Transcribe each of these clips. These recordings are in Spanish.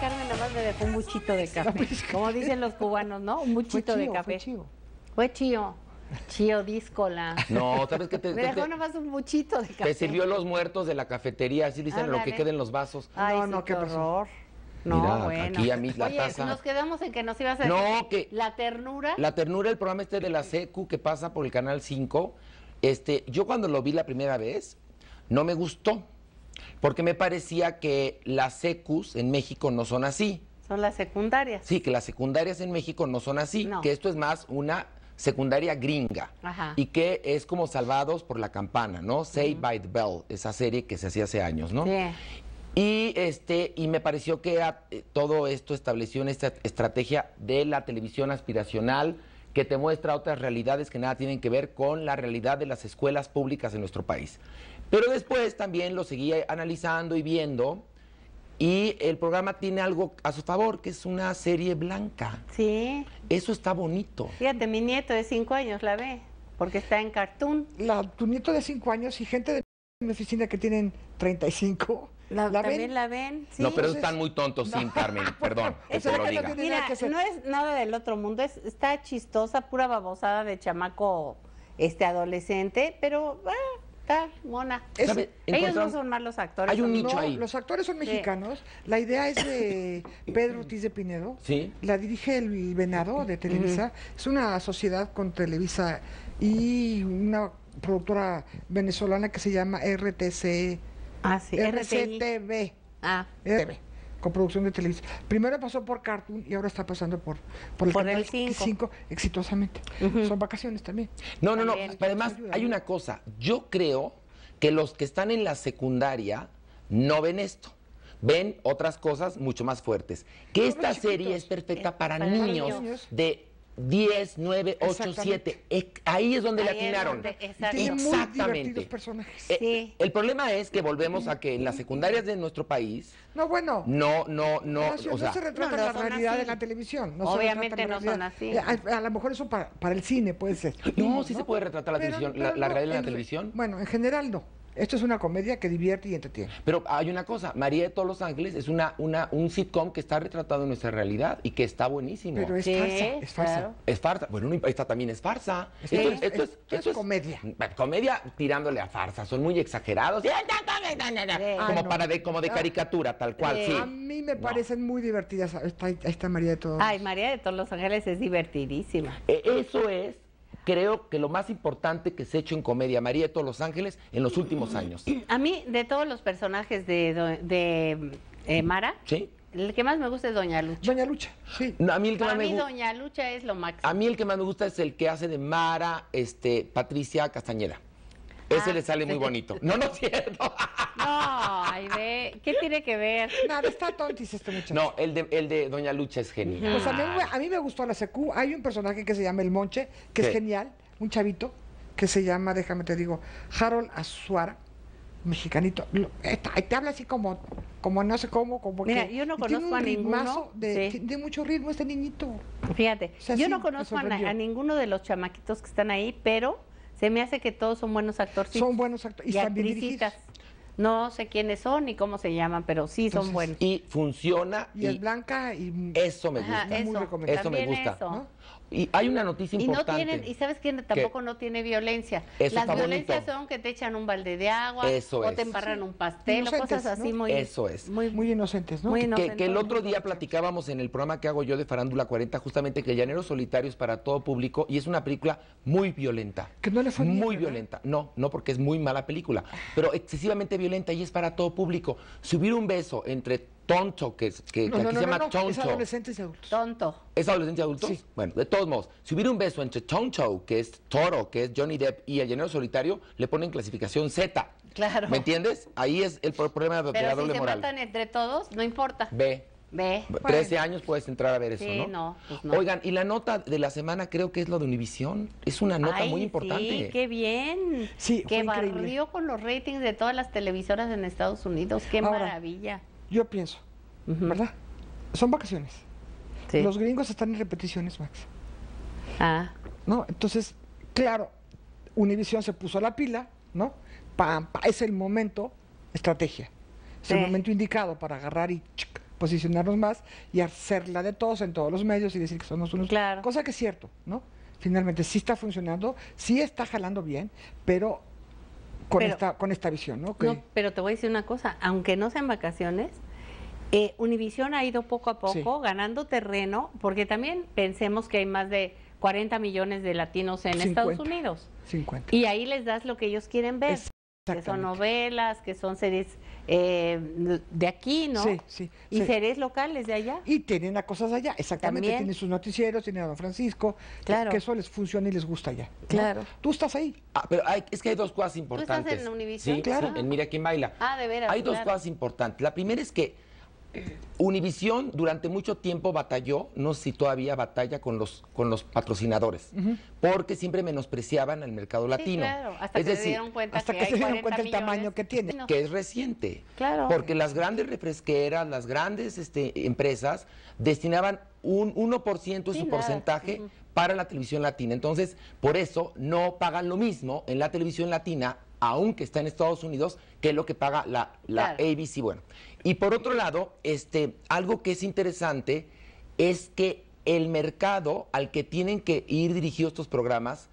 Carmen nada más me dejó un muchito de café. Como dicen los cubanos, ¿no? Un muchito de café. Fue chío. Fue chío. Chío díscola. No, ¿sabes que te.? Me dejó nomás un buchito de café. Te sirvió los muertos de la cafetería, así dicen lo que queden los vasos. Ay, no, no, qué horror. No, Mira, bueno. aquí a mí la Oye, taza. Nos quedamos en que nos ibas a decir la ternura. La ternura, el programa este de la SECU que pasa por el canal 5. Este, yo cuando lo vi la primera vez, no me gustó porque me parecía que las secus en México no son así. Son las secundarias. Sí, que las secundarias en México no son así, que esto es más una secundaria gringa y que es como Salvados por la Campana, ¿no? Say by the Bell, esa serie que se hacía hace años, ¿no? Sí. Y este y me pareció que eh, todo esto estableció una esta estrategia de la televisión aspiracional que te muestra otras realidades que nada tienen que ver con la realidad de las escuelas públicas en nuestro país. Pero después también lo seguí analizando y viendo. Y el programa tiene algo a su favor, que es una serie blanca. Sí. Eso está bonito. Fíjate, mi nieto de cinco años la ve, porque está en Cartoon. La, tu nieto de cinco años y gente de mi oficina que tienen 35. La, también ven? la ven. No, pero están muy tontos sin Carmen, perdón. lo diga. No, Mira, no es nada del otro mundo, es, está chistosa, pura babosada de chamaco este adolescente, pero ah, mona. ellos no son malos actores. no, Los actores son mexicanos. La idea es de Pedro Ortiz de Pinedo. Sí. La dirige el Venado de Televisa. Es una sociedad con Televisa y una productora venezolana que se llama RTC. E. Ah, sí, RCTV. Ah. RTV. Con producción de televisión. Primero pasó por Cartoon y ahora está pasando por, por el canal 5 exitosamente. Son vacaciones también. No, no, no. además hay una cosa. Yo creo que los que están en la secundaria no ven esto. Ven otras cosas mucho más fuertes. Que esta serie es perfecta eh, para, niños de 10, 9, 8, 7. ahí es donde la le atinaron. exactamente. personajes. Eh, sí. el problema es que volvemos a que en las secundarias de nuestro país. No, bueno. No, no, no. no o sea, no se retrata la realidad así. de la televisión. No Obviamente no son así. Eh, a, lo mejor eso para, para el cine puede ser. No, sí se puede retratar la, televisión, la, la realidad de la televisión. Bueno, en general no. Esto es una comedia que divierte y entretiene. Pero hay una cosa, María de todos los ángeles es una, una, un sitcom que está retratado en nuestra realidad y que está buenísimo. Pero es farsa, es farsa. Es farsa. Bueno, esta también es farsa. Esto, es, comedia. Mm, comedia tirándole a farsa, son muy exagerados. Como para de, como de caricatura, tal cual, sí. A mí me parecen muy divertidas. Ahí está, María de todos. Ay, María de todos los ángeles es divertidísima. E, eso es creo que lo más importante que se ha hecho en comedia, María de todos los ángeles, en los últimos años. A mí, de todos los personajes de, de eh, Mara, ¿Sí? El que más me gusta es Doña Lucha. Doña Lucha, sí. a mí el que más me Doña Lucha es lo máximo. A mí el que más me gusta es el que hace de Mara, este, Patricia Castañeda. Ese ah, le sale muy bonito. No, no cierto. No, ay, ve. ¿Qué tiene que ver? Nada, está tontis este muchacho. No, el de, el de Doña Lucha es genial. Pues a mí, a mí me gustó la secu. Hay un personaje que se llama El Monche, que es genial, un chavito, que se llama, déjame te digo, Harold Azuara mexicanito. te habla así como, como no sé cómo, como Mira, yo no conozco a ninguno. De, de, mucho ritmo este niñito. Fíjate, yo no conozco a, ninguno de los chamaquitos que están ahí, pero se me hace que todos son buenos actores. Son buenos actores y, y No sé quiénes son ni cómo se llaman, pero sí son buenos. Y funciona. Y, es blanca y. Eso me gusta. eso, eso, me gusta. Y hay una noticia importante. Y, no tienen, y sabes quién tampoco no tiene violencia. Las violencias son que te echan un balde de agua, o te embarran un pastel, cosas así muy. Eso es. Muy, muy inocentes, ¿no? que, el otro día platicábamos en el programa que hago yo de Farándula 40, justamente que El Llanero Solitario es para todo público y es una película muy violenta. Que no le fue Muy violenta. No, no, porque es muy mala película, pero excesivamente violenta y es para todo público. Si hubiera un beso entre tonto, que, aquí se llama tonto. Es adolescente y Tonto. ¿Es adolescente y Sí. Bueno, de todos modos, si hubiera un beso entre Tonto, que es Toro, que es Johnny Depp, y el llanero solitario, le ponen clasificación Z. Claro. ¿Me entiendes? Ahí es el problema de, la doble moral. si se matan entre todos, no importa. Ve. B. 13 pues, años puedes entrar a ver eso, ¿no? No, pues ¿no? Oigan, y la nota de la semana creo que es la de Univisión. Es una nota muy importante. Sí, qué bien. Sí, que barrió con los ratings de todas las televisoras en Estados Unidos. Qué maravilla. Yo pienso, ¿verdad? Son vacaciones. Los gringos están en repeticiones, Max. Ah. ¿No? Entonces, claro, Univision se puso a la pila, ¿no? Pam, es el momento, estrategia. Es el momento indicado para agarrar y posicionarnos más y hacerla de todos en todos los medios y decir que somos unos. Claro. Cosa que es cierto, ¿no? Finalmente sí está funcionando, sí está jalando bien, pero con, esta, con esta visión, ¿no? No, pero te voy a decir una cosa, aunque no sean vacaciones, eh, Univisión ha ido poco a poco ganando terreno, porque también pensemos que hay más de 40 millones de latinos en Estados Unidos. 50. Y ahí les das lo que ellos quieren ver. Que son novelas, que son series eh, de aquí, ¿no? Sí, sí. Y series locales de allá. Y tienen a cosas allá, exactamente. Tienen sus noticieros, tienen a Don Francisco, eh, que, eso les funciona y les gusta allá. Claro. Tú estás ahí. Ah, pero es que hay dos cosas importantes. estás en Univision? Sí, claro. en Mira Ah, de veras. Hay dos cosas importantes. La primera es que Univisión durante mucho tiempo batalló, no sé si todavía batalla con los, con los patrocinadores, porque siempre menospreciaban el mercado latino. hasta es que decir, se dieron cuenta, hasta que, se el tamaño que tiene. Que es reciente. Porque las grandes refresqueras, las grandes este, empresas destinaban un 1% de su porcentaje para la televisión latina. Entonces, por eso no pagan lo mismo en la televisión latina aunque está en Estados Unidos, que lo que paga la, ABC. Bueno, y por otro lado, este, algo que es interesante es que el mercado al que tienen que ir dirigidos estos programas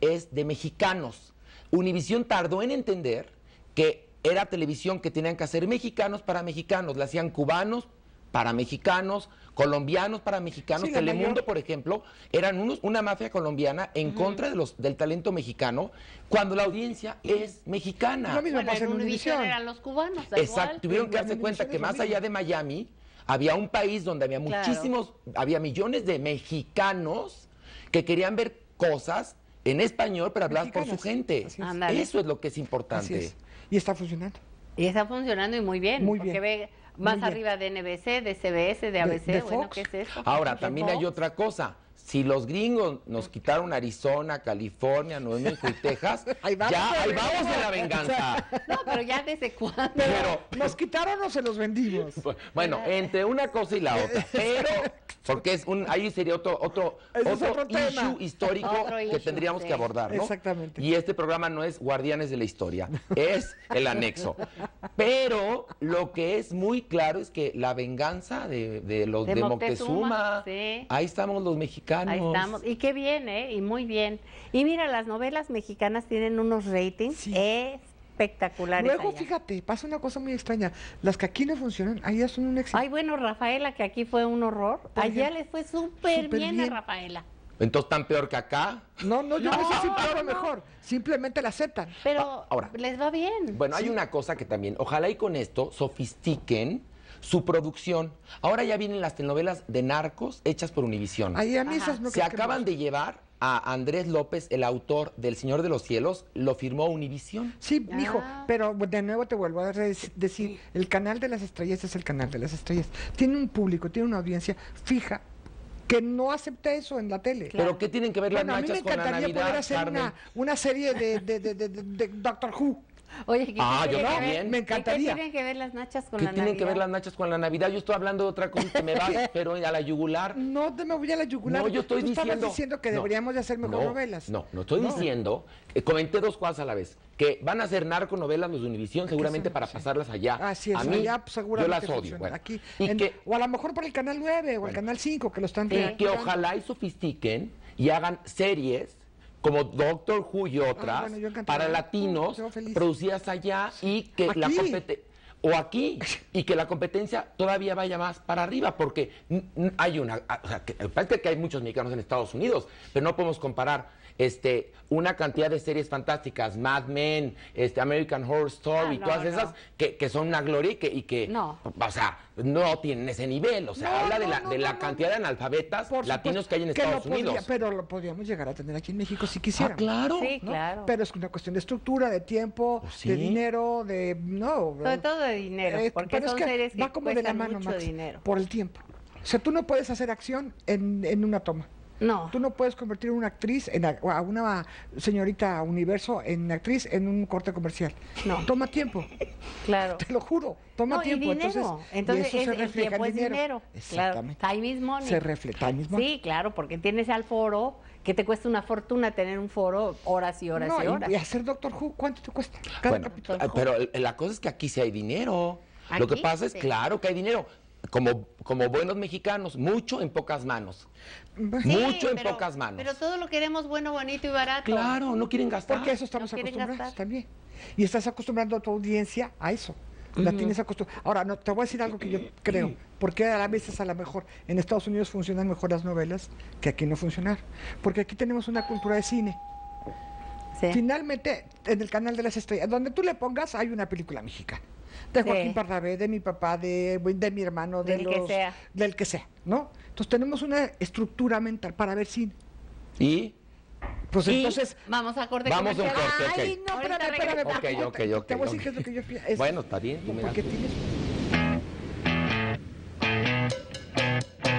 es de mexicanos. Univisión tardó en entender que era televisión que tenían que hacer mexicanos para mexicanos, la hacían cubanos para mexicanos, colombianos para mexicanos. Telemundo, por ejemplo, eran unos, una mafia colombiana en contra de los, del talento mexicano, cuando la audiencia es mexicana. en Univision eran los cubanos. Exacto, tuvieron que darse cuenta que más allá de Miami, había un país donde había muchísimos, había millones de mexicanos que querían ver cosas en español, pero hablar por su gente. Eso es lo que es importante. Y está funcionando. Y está funcionando y muy bien. Muy bien. Porque más arriba de NBC, de CBS, de ABC, Bueno, ¿qué es eso? Ahora, también hay otra cosa. Si los gringos nos quitaron Arizona, California, Nuevo México y Texas, ahí vamos, ya ahí vamos de la venganza. no, pero ya desde cuándo. nos quitaron o se los vendimos. Bueno, entre una cosa y la otra. Pero porque es un, ahí sería otro otro otro, issue histórico que tendríamos que abordar, ¿no? Exactamente. Y este programa no es Guardianes de la Historia, es el anexo. Pero lo que es muy claro es que la venganza de, de los de, Moctezuma, ahí estamos los mexicanos. Ahí estamos. Y qué bien, ¿eh? Y muy bien. Y mira, las novelas mexicanas tienen unos ratings espectaculares. Luego, fíjate, pasa una cosa muy extraña. Las que aquí no funcionan, allá son un éxito. Ay, bueno, Rafaela, que aquí fue un horror. Allá les fue súper bien, a Rafaela. Entonces, ¿tan peor que acá? No, no, yo no, sé si peor mejor. Simplemente la aceptan. Pero Ahora, les va bien. Bueno, hay una cosa que también, ojalá y con esto sofistiquen su producción. Ahora ya vienen las telenovelas de narcos hechas por Univisión. Ahí Se acaban de llevar a Andrés López, el autor del Señor de los Cielos, lo firmó Univisión. Sí, mijo, ah. pero de nuevo te vuelvo a decir, el canal de las estrellas es el canal de las estrellas. Tiene un público, tiene una audiencia fija, que no acepte eso en la tele. ¿Pero qué tienen que ver las manchas con la Navidad, A mí me encantaría poder hacer una, serie de Doctor Who. Oye, ¿qué ah, me encantaría. tienen que ver las nachas con la Navidad? tienen que ver las nachas con la Navidad? Yo estoy hablando de otra cosa, que me va, pero a la yugular. No te me voy a la yugular. No, yo estoy Tú diciendo. diciendo que deberíamos de hacer mejor novelas. No, no estoy diciendo. Eh, comenté dos cosas a la vez. Que van a hacer narconovelas los de Univisión seguramente para pasarlas allá. Así es, a mí, allá pues, seguramente. Yo las odio. Bueno. Aquí, o a lo mejor por el canal 9 o el canal 5 que lo están Y que ojalá y sofistiquen y hagan series como Doctor Who y otras, para ¿eh? latinos, producidas allá y que la competencia o aquí y que la competencia todavía vaya más para arriba, porque hay una, ah, o sea, eh, parece que hay muchos mexicanos en Estados Unidos, pero no podemos comparar este, una cantidad de series fantásticas, Mad Men, este, American Horror Story, ah, todas esas que, son una gloria y que, y que o sea, no tienen ese nivel, o sea, habla de la, de la cantidad de analfabetas latinos que hay en Estados Unidos. pero lo podríamos llegar a tener aquí en México si ah, quisiera claro, sí, claro. Pero es una cuestión de estructura, de tiempo, pues de dinero, de no, de todo de dinero, eh, porque es va como de la mano, mucho dinero. Por el tiempo. O sea, tú no puedes hacer acción en, en una toma. No. Tú no puedes convertir a una actriz, en, a una señorita universo en actriz en un corte comercial. No. Toma tiempo. Claro. Te lo juro, toma no, tiempo. Y dinero. Entonces, eso se refleja el tiempo en dinero. dinero. Exactamente. Ahí mismo is Se refleja. Ahí mismo. Sí, claro, porque tienes al foro que te cuesta una fortuna tener un foro horas y horas y horas. Y hacer Doctor Who, ¿cuánto te cuesta? Cada bueno, ah, Pero la cosa es que aquí sí hay dinero. lo que pasa es, claro, que hay dinero. Como, como buenos mexicanos, mucho en pocas manos. Pues Mucho en pocas manos. Pero todo lo queremos bueno, bonito y barato. Claro, no quieren gastar. Porque eso estamos acostumbrados también. Y estás acostumbrando a tu audiencia a eso. La tienes acostumbrada. Ahora, no, te voy a decir algo que yo creo. Porque a veces a lo mejor en Estados Unidos funcionan mejor las novelas que aquí no funcionar. Porque aquí tenemos una cultura de cine. Finalmente, en el canal de las estrellas, donde tú le pongas, hay una película mexicana de Joaquín Pardavé, de mi papá, de, de mi hermano, de del que sea. del que sea, ¿no? Entonces tenemos una estructura mental para ver si... ¿Y? Pues entonces... Vamos a corte. Vamos a un corte, Ay, no, espérame, espérame. Ok, ok, ok. Te voy a decir qué es lo que yo Bueno, está bien. Porque tienes...